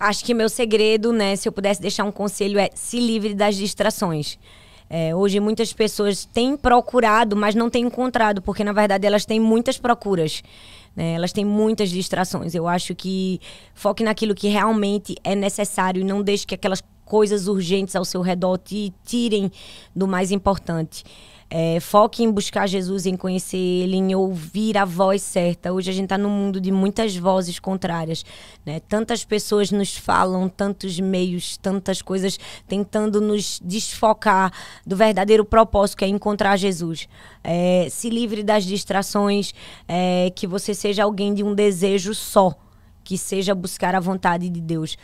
Acho que meu segredo, né, se eu pudesse deixar um conselho, é se livre das distrações. É, hoje muitas pessoas têm procurado, mas não têm encontrado, porque na verdade elas têm muitas procuras. Né? Elas têm muitas distrações. Eu acho que foque naquilo que realmente é necessário e não deixe que aquelas coisas urgentes ao seu redor te tirem do mais importante. É, foque em buscar Jesus, em conhecer Ele, em ouvir a voz certa. Hoje a gente está num mundo de muitas vozes contrárias. Né? Tantas pessoas nos falam, tantos meios, tantas coisas tentando nos desfocar do verdadeiro propósito que é encontrar Jesus. É, se livre das distrações, é, que você seja alguém de um desejo só, que seja buscar a vontade de Deus.